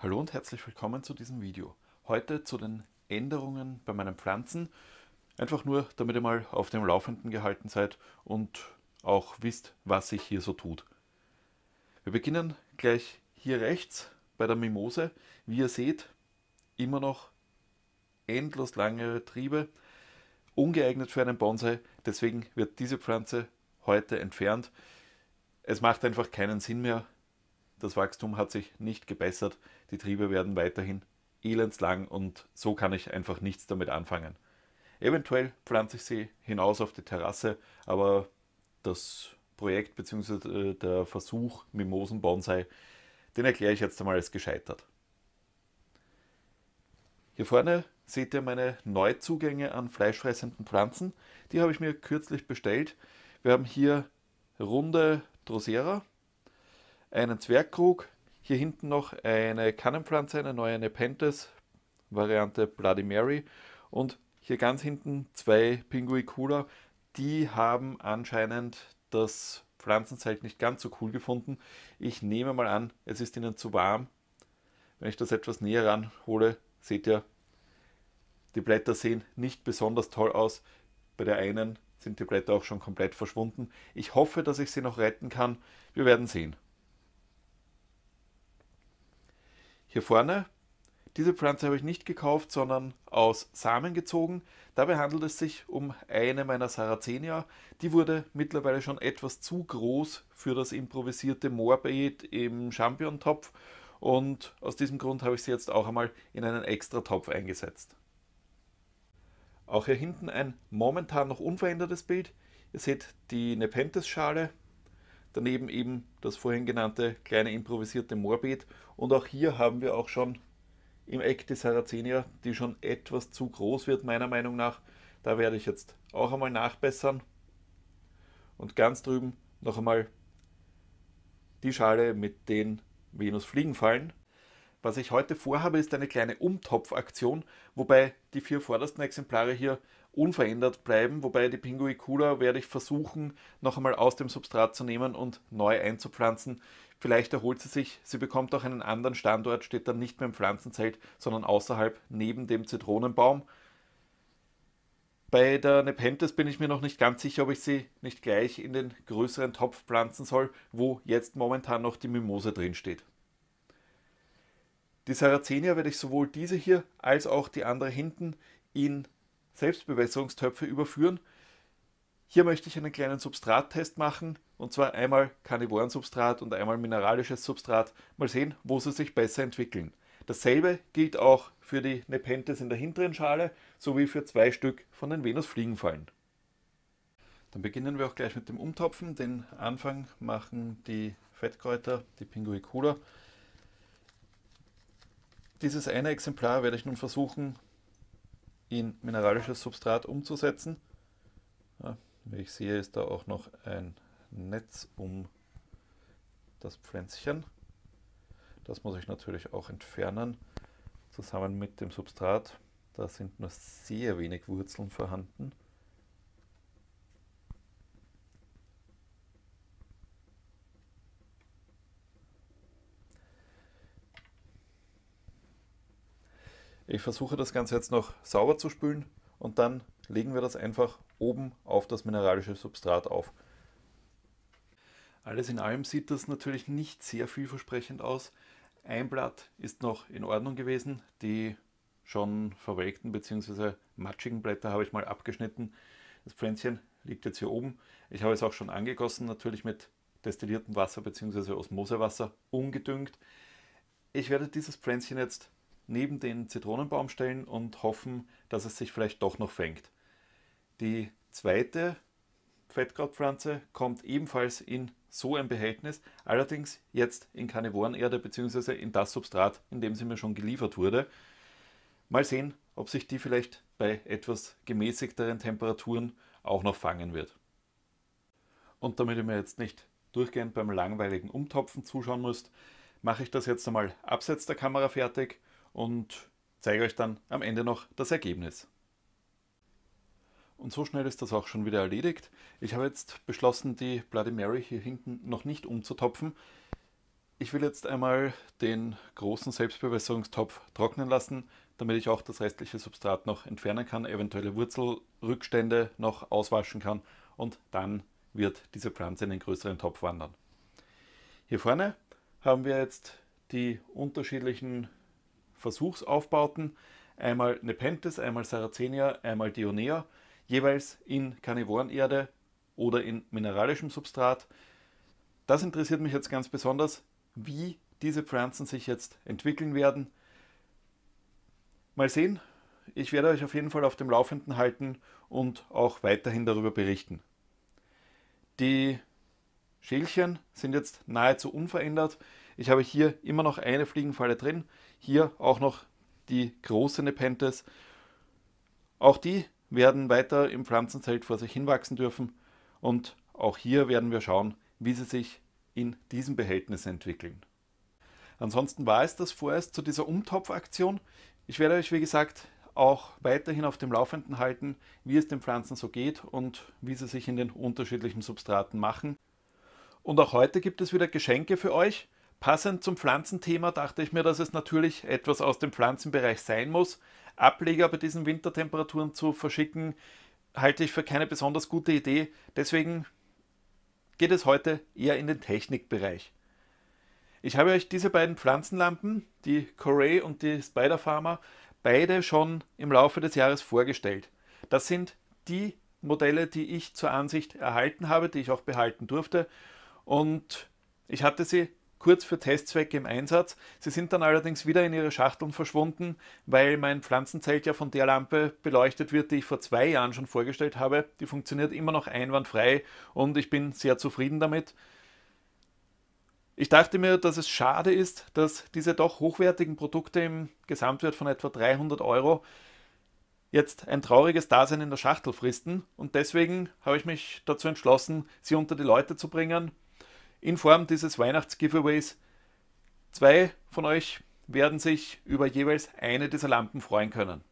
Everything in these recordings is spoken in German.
Hallo und herzlich willkommen zu diesem Video. Heute zu den Änderungen bei meinen Pflanzen. Einfach nur, damit ihr mal auf dem Laufenden gehalten seid und auch wisst, was sich hier so tut. Wir beginnen gleich hier rechts bei der Mimose. Wie ihr seht, immer noch endlos lange Triebe, ungeeignet für einen Bonsai. Deswegen wird diese Pflanze heute entfernt. Es macht einfach keinen Sinn mehr, das Wachstum hat sich nicht gebessert. Die Triebe werden weiterhin elendslang und so kann ich einfach nichts damit anfangen. Eventuell pflanze ich sie hinaus auf die Terrasse, aber das Projekt bzw. Äh, der Versuch Mimosenbonsai, den erkläre ich jetzt einmal als gescheitert. Hier vorne seht ihr meine Neuzugänge an fleischfressenden Pflanzen. Die habe ich mir kürzlich bestellt. Wir haben hier runde Drosera, einen Zwergkrug, hier hinten noch eine Kannenpflanze, eine neue Nepenthes, Variante Bloody Mary und hier ganz hinten zwei Pinguicula, die haben anscheinend das Pflanzenzelt nicht ganz so cool gefunden. Ich nehme mal an, es ist ihnen zu warm. Wenn ich das etwas näher ranhole, seht ihr, die Blätter sehen nicht besonders toll aus. Bei der einen sind die Blätter auch schon komplett verschwunden. Ich hoffe, dass ich sie noch retten kann. Wir werden sehen. Hier vorne, diese Pflanze habe ich nicht gekauft, sondern aus Samen gezogen. Dabei handelt es sich um eine meiner Sarazenia. Die wurde mittlerweile schon etwas zu groß für das improvisierte Moorbeet im Champion-Topf. und aus diesem Grund habe ich sie jetzt auch einmal in einen extra Topf eingesetzt. Auch hier hinten ein momentan noch unverändertes Bild. Ihr seht die Nepenthes-Schale Daneben eben das vorhin genannte kleine improvisierte Moorbeet. Und auch hier haben wir auch schon im Eck die Saracenia, die schon etwas zu groß wird, meiner Meinung nach. Da werde ich jetzt auch einmal nachbessern. Und ganz drüben noch einmal die Schale mit den Venusfliegenfallen. Was ich heute vorhabe, ist eine kleine Umtopfaktion, wobei die vier vordersten Exemplare hier unverändert bleiben, wobei die Pinguicula werde ich versuchen, noch einmal aus dem Substrat zu nehmen und neu einzupflanzen. Vielleicht erholt sie sich, sie bekommt auch einen anderen Standort, steht dann nicht mehr im Pflanzenzelt, sondern außerhalb neben dem Zitronenbaum. Bei der Nepenthes bin ich mir noch nicht ganz sicher, ob ich sie nicht gleich in den größeren Topf pflanzen soll, wo jetzt momentan noch die Mimose drin steht. Die Sarazenia werde ich sowohl diese hier als auch die andere hinten in Selbstbewässerungstöpfe überführen. Hier möchte ich einen kleinen Substrattest machen, und zwar einmal Karnivorensubstrat und einmal mineralisches Substrat. Mal sehen, wo sie sich besser entwickeln. Dasselbe gilt auch für die Nepenthes in der hinteren Schale sowie für zwei Stück von den Venusfliegenfallen. Dann beginnen wir auch gleich mit dem Umtopfen. Den Anfang machen die Fettkräuter, die Pinguicula. Dieses eine Exemplar werde ich nun versuchen, in mineralisches Substrat umzusetzen. Ja, wie ich sehe, ist da auch noch ein Netz um das Pflänzchen. Das muss ich natürlich auch entfernen, zusammen mit dem Substrat. Da sind nur sehr wenig Wurzeln vorhanden. Ich versuche das Ganze jetzt noch sauber zu spülen und dann legen wir das einfach oben auf das mineralische Substrat auf. Alles in allem sieht das natürlich nicht sehr vielversprechend aus. Ein Blatt ist noch in Ordnung gewesen. Die schon verwelkten bzw. matschigen Blätter habe ich mal abgeschnitten. Das Pflänzchen liegt jetzt hier oben. Ich habe es auch schon angegossen, natürlich mit destilliertem Wasser bzw. Osmosewasser ungedüngt. Ich werde dieses Pflänzchen jetzt neben den Zitronenbaum stellen und hoffen, dass es sich vielleicht doch noch fängt. Die zweite Fettkrautpflanze kommt ebenfalls in so ein Behältnis, allerdings jetzt in Karnivorenerde bzw. in das Substrat, in dem sie mir schon geliefert wurde. Mal sehen, ob sich die vielleicht bei etwas gemäßigteren Temperaturen auch noch fangen wird. Und damit ihr mir jetzt nicht durchgehend beim langweiligen Umtopfen zuschauen müsst, mache ich das jetzt einmal abseits der Kamera fertig und zeige euch dann am Ende noch das Ergebnis. Und so schnell ist das auch schon wieder erledigt. Ich habe jetzt beschlossen, die Bloody Mary hier hinten noch nicht umzutopfen. Ich will jetzt einmal den großen Selbstbewässerungstopf trocknen lassen, damit ich auch das restliche Substrat noch entfernen kann, eventuelle Wurzelrückstände noch auswaschen kann und dann wird diese Pflanze in den größeren Topf wandern. Hier vorne haben wir jetzt die unterschiedlichen Versuchsaufbauten, einmal Nepenthes, einmal Saracenia, einmal Dionea, jeweils in Karnivorenerde oder in mineralischem Substrat. Das interessiert mich jetzt ganz besonders, wie diese Pflanzen sich jetzt entwickeln werden. Mal sehen, ich werde euch auf jeden Fall auf dem Laufenden halten und auch weiterhin darüber berichten. Die Schälchen sind jetzt nahezu unverändert. Ich habe hier immer noch eine Fliegenfalle drin, hier auch noch die große Nepenthes. Auch die werden weiter im Pflanzenzelt vor sich hinwachsen dürfen und auch hier werden wir schauen, wie sie sich in diesem Behältnis entwickeln. Ansonsten war es das vorerst zu dieser Umtopfaktion. Ich werde euch, wie gesagt, auch weiterhin auf dem Laufenden halten, wie es den Pflanzen so geht und wie sie sich in den unterschiedlichen Substraten machen. Und auch heute gibt es wieder Geschenke für euch. Passend zum Pflanzenthema dachte ich mir, dass es natürlich etwas aus dem Pflanzenbereich sein muss. Ableger bei diesen Wintertemperaturen zu verschicken, halte ich für keine besonders gute Idee. Deswegen geht es heute eher in den Technikbereich. Ich habe euch diese beiden Pflanzenlampen, die Corey und die Spider Farmer, beide schon im Laufe des Jahres vorgestellt. Das sind die Modelle, die ich zur Ansicht erhalten habe, die ich auch behalten durfte und ich hatte sie kurz für Testzwecke im Einsatz. Sie sind dann allerdings wieder in ihre Schachteln verschwunden, weil mein Pflanzenzelt ja von der Lampe beleuchtet wird, die ich vor zwei Jahren schon vorgestellt habe. Die funktioniert immer noch einwandfrei und ich bin sehr zufrieden damit. Ich dachte mir, dass es schade ist, dass diese doch hochwertigen Produkte im Gesamtwert von etwa 300 Euro jetzt ein trauriges Dasein in der Schachtel fristen und deswegen habe ich mich dazu entschlossen, sie unter die Leute zu bringen in Form dieses Weihnachts-Giveaways. Zwei von euch werden sich über jeweils eine dieser Lampen freuen können.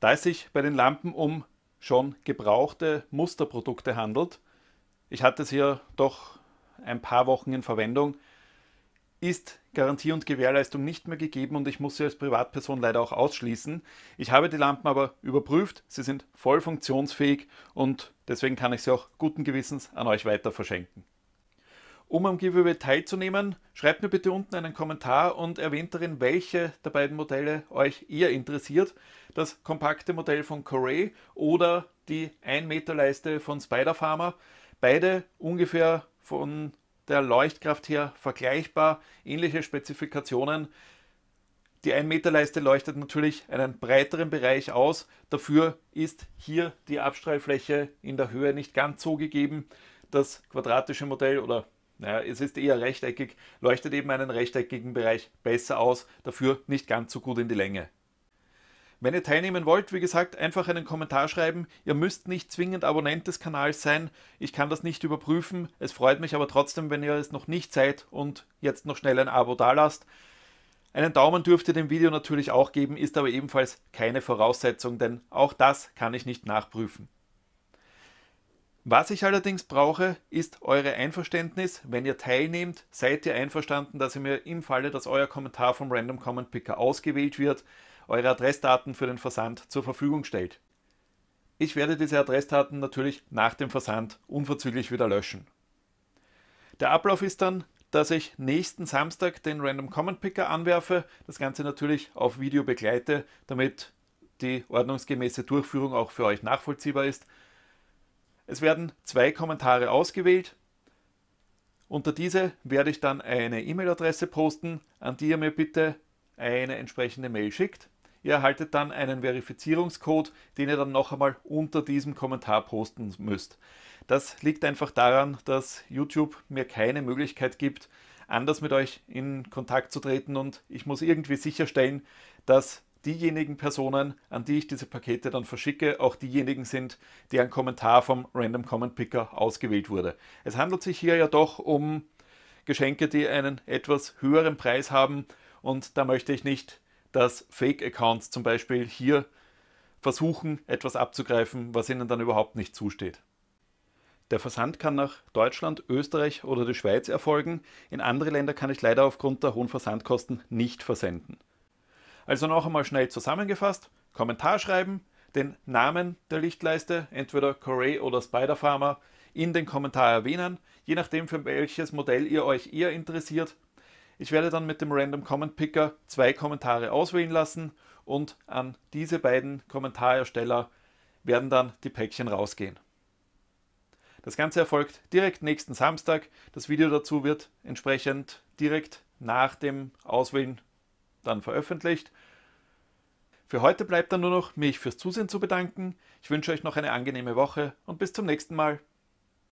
Da es sich bei den Lampen um schon gebrauchte Musterprodukte handelt, ich hatte sie ja doch ein paar Wochen in Verwendung, ist Garantie und Gewährleistung nicht mehr gegeben und ich muss sie als Privatperson leider auch ausschließen. Ich habe die Lampen aber überprüft, sie sind voll funktionsfähig und deswegen kann ich sie auch guten Gewissens an euch weiter verschenken. Um am Giveaway teilzunehmen, schreibt mir bitte unten einen Kommentar und erwähnt darin, welche der beiden Modelle euch eher interessiert. Das kompakte Modell von Corey oder die 1 Meter Leiste von Spider Farmer. Beide ungefähr von der Leuchtkraft her vergleichbar, ähnliche Spezifikationen. Die 1 Meter Leiste leuchtet natürlich einen breiteren Bereich aus. Dafür ist hier die Abstrahlfläche in der Höhe nicht ganz so gegeben. Das quadratische Modell oder naja, es ist eher rechteckig, leuchtet eben einen rechteckigen Bereich besser aus, dafür nicht ganz so gut in die Länge. Wenn ihr teilnehmen wollt, wie gesagt, einfach einen Kommentar schreiben. Ihr müsst nicht zwingend Abonnent des Kanals sein. Ich kann das nicht überprüfen. Es freut mich aber trotzdem, wenn ihr es noch nicht seid und jetzt noch schnell ein Abo dalasst. Einen Daumen dürft ihr dem Video natürlich auch geben, ist aber ebenfalls keine Voraussetzung, denn auch das kann ich nicht nachprüfen. Was ich allerdings brauche, ist eure Einverständnis. Wenn ihr teilnehmt, seid ihr einverstanden, dass ihr mir im Falle, dass euer Kommentar vom Random Comment Picker ausgewählt wird, eure Adressdaten für den Versand zur Verfügung stellt. Ich werde diese Adressdaten natürlich nach dem Versand unverzüglich wieder löschen. Der Ablauf ist dann, dass ich nächsten Samstag den Random Comment Picker anwerfe, das Ganze natürlich auf Video begleite, damit die ordnungsgemäße Durchführung auch für euch nachvollziehbar ist. Es werden zwei Kommentare ausgewählt. Unter diese werde ich dann eine E-Mail-Adresse posten, an die ihr mir bitte eine entsprechende Mail schickt. Ihr erhaltet dann einen Verifizierungscode, den ihr dann noch einmal unter diesem Kommentar posten müsst. Das liegt einfach daran, dass YouTube mir keine Möglichkeit gibt, anders mit euch in Kontakt zu treten und ich muss irgendwie sicherstellen, dass diejenigen Personen, an die ich diese Pakete dann verschicke, auch diejenigen sind, deren Kommentar vom Random Comment Picker ausgewählt wurde. Es handelt sich hier ja doch um Geschenke, die einen etwas höheren Preis haben und da möchte ich nicht dass Fake-Accounts zum Beispiel hier versuchen, etwas abzugreifen, was ihnen dann überhaupt nicht zusteht. Der Versand kann nach Deutschland, Österreich oder der Schweiz erfolgen. In andere Länder kann ich leider aufgrund der hohen Versandkosten nicht versenden. Also noch einmal schnell zusammengefasst: Kommentar schreiben, den Namen der Lichtleiste, entweder Corey oder Spider Farmer, in den Kommentar erwähnen, je nachdem für welches Modell ihr euch eher interessiert ich werde dann mit dem Random Comment Picker zwei Kommentare auswählen lassen und an diese beiden Kommentarersteller werden dann die Päckchen rausgehen. Das Ganze erfolgt direkt nächsten Samstag. Das Video dazu wird entsprechend direkt nach dem Auswählen dann veröffentlicht. Für heute bleibt dann nur noch, mich fürs Zusehen zu bedanken. Ich wünsche euch noch eine angenehme Woche und bis zum nächsten Mal.